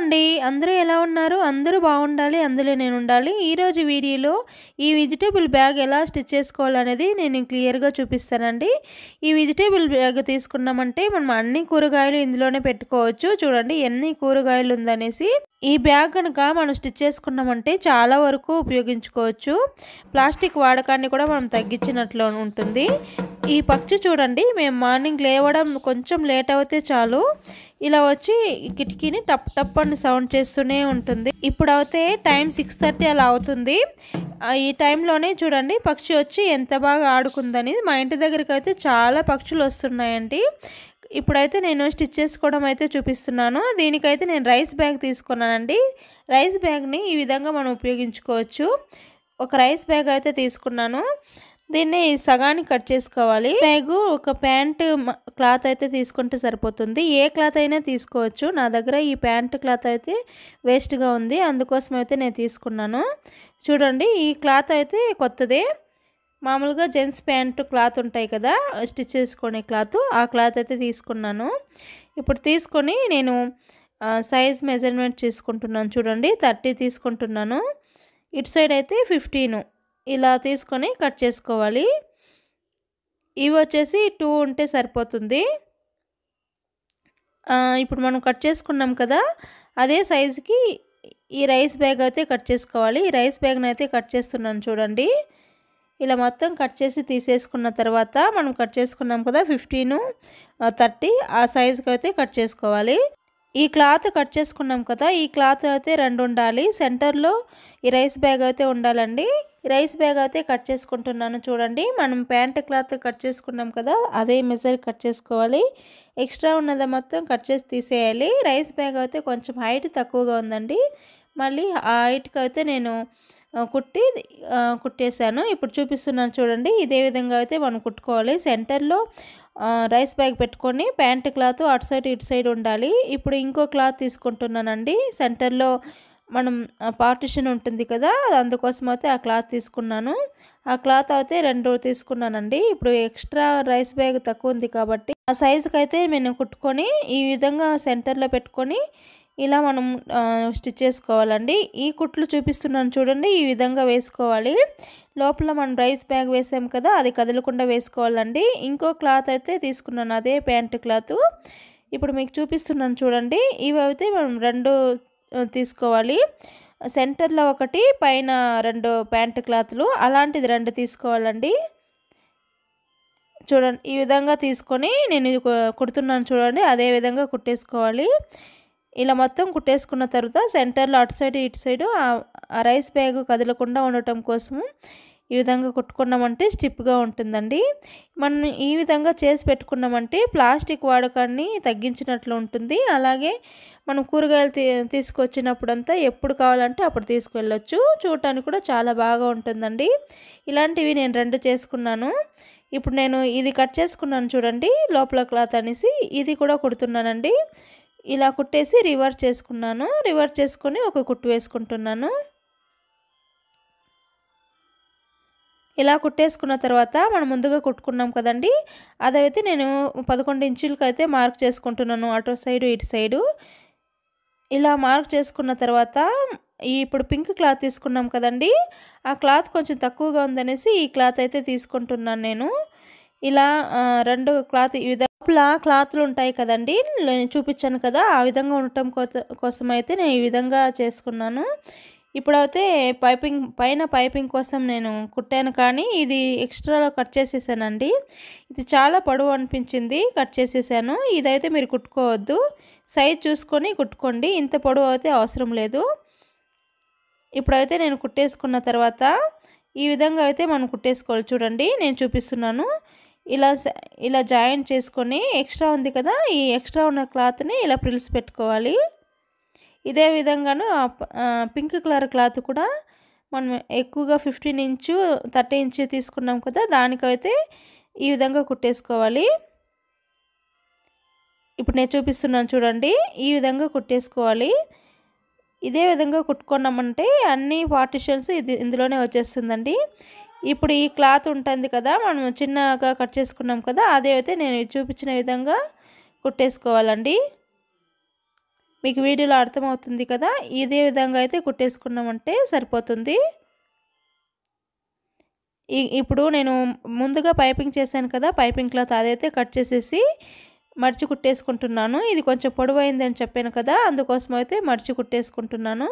అండి అందరూ ఎలా ఉన్నారు అందరూ బాగుండాలి అందులో నేను ఉండాలి ఈరోజు వీడియోలో ఈ వెజిటేబుల్ బ్యాగ్ ఎలా స్టిచ్ చేసుకోవాలనేది నేను క్లియర్గా చూపిస్తానండి ఈ వెజిటేబుల్ బ్యాగ్ తీసుకున్నామంటే మనం అన్ని కూరగాయలు ఇందులోనే పెట్టుకోవచ్చు చూడండి ఎన్ని కూరగాయలు ఉందనేసి ఈ బ్యాగ్ కనుక మనం స్టిచ్ చేసుకున్నామంటే చాలా వరకు ఉపయోగించుకోవచ్చు ప్లాస్టిక్ వాడకాన్ని కూడా మనం తగ్గించినట్లు ఉంటుంది ఈ పక్షి చూడండి మేము మార్నింగ్ లేవడం కొంచెం లేట్ అవుతే చాలు ఇలా వచ్చి కిటికీని టప్ టప్ అని సౌండ్ చేస్తూనే ఉంటుంది ఇప్పుడైతే టైం సిక్స్ థర్టీ అలా అవుతుంది ఈ టైంలోనే చూడండి పక్షి వచ్చి ఎంత బాగా ఆడుకుందని మా ఇంటి దగ్గరికి అయితే చాలా పక్షులు వస్తున్నాయండి ఇప్పుడైతే నేను స్టిచ్ చేసుకోవడం అయితే చూపిస్తున్నాను దీనికైతే నేను రైస్ బ్యాగ్ తీసుకున్నానండి రైస్ బ్యాగ్ని ఈ విధంగా మనం ఉపయోగించుకోవచ్చు ఒక రైస్ బ్యాగ్ అయితే తీసుకున్నాను దీన్ని సగానికి కట్ చేసుకోవాలి బ్యాగు ఒక ప్యాంటు క్లాత్ అయితే తీసుకుంటే సరిపోతుంది ఏ క్లాత్ అయినా తీసుకోవచ్చు నా దగ్గర ఈ ప్యాంటు క్లాత్ అయితే వేస్ట్గా ఉంది అందుకోసం అయితే నేను తీసుకున్నాను చూడండి ఈ క్లాత్ అయితే కొత్తదే మామూలుగా జెంట్స్ ప్యాంటు క్లాత్ ఉంటాయి కదా స్టిచ్ చేసుకునే క్లాత్ ఆ క్లాత్ అయితే తీసుకున్నాను ఇప్పుడు తీసుకొని నేను సైజ్ మెజర్మెంట్ చేసుకుంటున్నాను చూడండి థర్టీ తీసుకుంటున్నాను ఇటు సైడ్ అయితే ఫిఫ్టీను ఇలా తీసుకొని కట్ చేసుకోవాలి ఇవి వచ్చేసి టూ ఉంటే సరిపోతుంది ఇప్పుడు మనం కట్ చేసుకున్నాం కదా అదే సైజుకి ఈ రైస్ బ్యాగ్ అయితే కట్ చేసుకోవాలి ఈ రైస్ బ్యాగ్ని అయితే కట్ చేస్తున్నాను చూడండి ఇలా మొత్తం కట్ చేసి తీసేసుకున్న తర్వాత మనం కట్ చేసుకున్నాం కదా ఫిఫ్టీను థర్టీ ఆ సైజుకి అయితే కట్ చేసుకోవాలి ఈ క్లాత్ కట్ చేసుకున్నాం కదా ఈ క్లాత్ అయితే రెండు ఉండాలి సెంటర్లో ఈ రైస్ బ్యాగ్ అయితే ఉండాలండి రైస్ బ్యాగ్ అయితే కట్ చేసుకుంటున్నాను చూడండి మనం ప్యాంట్ క్లాత్ కట్ చేసుకున్నాం కదా అదే మెజర్ కట్ చేసుకోవాలి ఎక్స్ట్రా ఉన్నది మొత్తం కట్ చేసి తీసేయాలి రైస్ బ్యాగ్ అయితే కొంచెం హైట్ తక్కువగా ఉందండి మళ్ళీ ఆ హైట్కి అయితే నేను కుట్టి కుట్టేశాను ఇప్పుడు చూపిస్తున్నాను చూడండి ఇదే విధంగా అయితే మనం కుట్టుకోవాలి సెంటర్లో రైస్ బ్యాగ్ పెట్టుకొని ప్యాంట్ క్లాత్ అటు సైడ్ ఇటు సైడ్ ఉండాలి ఇప్పుడు ఇంకో క్లాత్ తీసుకుంటున్నానండి సెంటర్లో మనం పార్టిషన్ ఉంటుంది కదా అందుకోసం అయితే ఆ క్లాత్ తీసుకున్నాను ఆ క్లాత్ అయితే రెండు తీసుకున్నానండి ఇప్పుడు ఎక్స్ట్రా రైస్ బ్యాగ్ తక్కువ ఉంది కాబట్టి ఆ సైజుకి అయితే నేను కుట్టుకొని ఈ విధంగా సెంటర్లో పెట్టుకొని ఇలా మనం స్టిచ్ చేసుకోవాలండి ఈ కుట్లు చూపిస్తున్నాను చూడండి ఈ విధంగా వేసుకోవాలి లోపల మనం రైస్ బ్యాగ్ వేసాం కదా అది కదలకుండా వేసుకోవాలండి ఇంకో క్లాత్ అయితే తీసుకున్నాను అదే ప్యాంటు క్లాత్ ఇప్పుడు మీకు చూపిస్తున్నాను చూడండి ఇవి అయితే మనం రెండు తీసుకోవాలి సెంటర్లో ఒకటి పైన రెండు ప్యాంటు క్లాత్లు అలాంటిది రెండు తీసుకోవాలండి చూడండి ఈ విధంగా తీసుకొని నేను కుడుతున్నాను చూడండి అదే విధంగా కుట్టేసుకోవాలి ఇలా మొత్తం కుట్టేసుకున్న తర్వాత సెంటర్లో అటు సైడ్ ఇటు సైడు ఆ రైస్ బ్యాగ్ కదలకుండా ఉండటం కోసము ఈ విధంగా కుట్టుకున్నామంటే స్టిప్గా ఉంటుందండి మనం ఈ విధంగా చేసి పెట్టుకున్నామంటే ప్లాస్టిక్ వాడకాన్ని తగ్గించినట్లు ఉంటుంది అలాగే మనం కూరగాయలు తీ తీసుకొచ్చినప్పుడంతా ఎప్పుడు కావాలంటే అప్పుడు తీసుకెళ్ళొచ్చు చూడటానికి కూడా చాలా బాగా ఉంటుందండి ఇలాంటివి నేను రెండు చేసుకున్నాను ఇప్పుడు నేను ఇది కట్ చేసుకున్నాను చూడండి లోపల క్లాత్ అనేసి ఇది కూడా కుడుతున్నానండి ఇలా కుట్టేసి రివర్స్ చేసుకున్నాను రివర్స్ చేసుకొని ఒక కుట్టు వేసుకుంటున్నాను ఇలా కుట్టేసుకున్న తర్వాత మనం ముందుగా కుట్టుకున్నాం కదండి అదైతే నేను పదకొండు ఇంచులకి అయితే మార్క్ చేసుకుంటున్నాను అటు సైడు ఇటు సైడు ఇలా మార్క్ చేసుకున్న తర్వాత ఇప్పుడు పింక్ క్లాత్ తీసుకున్నాం కదండి ఆ క్లాత్ కొంచెం తక్కువగా ఉందనేసి ఈ క్లాత్ అయితే తీసుకుంటున్నాను నేను ఇలా రెండు క్లాత్ ఈ విధంగా క్లాత్లు ఉంటాయి కదండి నేను చూపించాను కదా ఆ విధంగా ఉండటం కోసం అయితే నేను ఈ విధంగా చేసుకున్నాను ఇప్పుడైతే పైపింగ్ పైన పైపింగ్ కోసం నేను కుట్టాను కానీ ఇది ఎక్స్ట్రాలో కట్ చేసేసానండి ఇది చాలా పొడవు అనిపించింది కట్ చేసేసాను ఇదైతే మీరు కుట్టుకోవద్దు సైజ్ చూసుకొని కుట్టుకోండి ఇంత పొడవు అయితే అవసరం లేదు ఇప్పుడైతే నేను కుట్టేసుకున్న తర్వాత ఈ విధంగా అయితే మనం కుట్టేసుకోవాలి చూడండి నేను చూపిస్తున్నాను ఇలా ఇలా జాయింట్ చేసుకొని ఎక్స్ట్రా ఉంది కదా ఈ ఎక్స్ట్రా ఉన్న క్లాత్ని ఇలా ప్రిల్స్ పెట్టుకోవాలి ఇదే విధంగాను పింక్ కలర్ క్లాత్ కూడా మనం ఎక్కువగా ఫిఫ్టీన్ ఇంచు థర్టీ ఇంచు తీసుకున్నాం కదా దానికైతే ఈ విధంగా కుట్టేసుకోవాలి ఇప్పుడు నేను చూపిస్తున్నాను చూడండి ఈ విధంగా కుట్టేసుకోవాలి ఇదే విధంగా కుట్టుకున్నామంటే అన్ని పార్టిషన్స్ ఇది ఇందులోనే వచ్చేస్తుందండి ఇప్పుడు ఈ క్లాత్ ఉంటుంది కదా మనం చిన్నగా కట్ చేసుకున్నాం కదా అదే అయితే నేను చూపించిన విధంగా కుట్టేసుకోవాలండి మీకు వీడియోలో అర్థమవుతుంది కదా ఇదే విధంగా అయితే కుట్టేసుకున్నామంటే సరిపోతుంది ఇప్పుడు నేను ముందుగా పైపింగ్ చేశాను కదా పైపింగ్ క్లాత్ అదైతే కట్ చేసేసి మడిచి కుట్టేసుకుంటున్నాను ఇది కొంచెం పొడవైంది అని చెప్పాను కదా అందుకోసం అయితే మడిచి కుట్టేసుకుంటున్నాను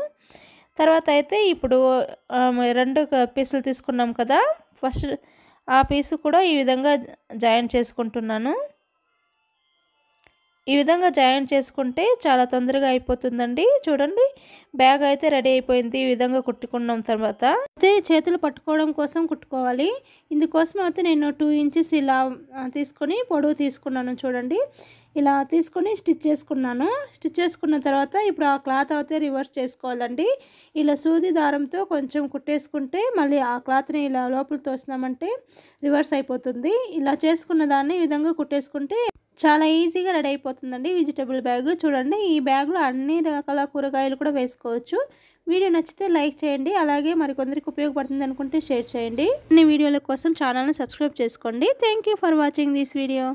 తర్వాత అయితే ఇప్పుడు రెండు పీసులు తీసుకున్నాం కదా ఫస్ట్ ఆ పీసు కూడా ఈ విధంగా జాయిన్ చేసుకుంటున్నాను ఈ విధంగా జాయిన్ చేసుకుంటే చాలా తొందరగా అయిపోతుందండి చూడండి బ్యాగ్ అయితే రెడీ అయిపోయింది ఈ విధంగా కుట్టుకున్నాం తర్వాత అయితే చేతులు పట్టుకోవడం కోసం కుట్టుకోవాలి ఇందుకోసం అయితే నేను టూ ఇంచెస్ ఇలా తీసుకొని పొడవు తీసుకున్నాను చూడండి ఇలా తీసుకొని స్టిచ్ చేసుకున్నాను స్టిచ్ చేసుకున్న తర్వాత ఇప్పుడు ఆ క్లాత్ అయితే రివర్స్ చేసుకోవాలండి ఇలా సూది దారంతో కొంచెం కుట్టేసుకుంటే మళ్ళీ ఆ క్లాత్ని ఇలా లోపల తోసినామంటే రివర్స్ అయిపోతుంది ఇలా చేసుకున్న దాన్ని ఈ విధంగా కుట్టేసుకుంటే చాలా ఈజీగా రెడీ అయిపోతుందండి వెజిటేబుల్ బ్యాగ్ చూడండి ఈ బ్యాగ్లో అన్ని రకాల కూరగాయలు కూడా వేసుకోవచ్చు వీడియో నచ్చితే లైక్ చేయండి అలాగే మరికొందరికి ఉపయోగపడుతుంది అనుకుంటే షేర్ చేయండి అన్ని వీడియోల కోసం ఛానల్ని సబ్స్క్రైబ్ చేసుకోండి thank for watching this video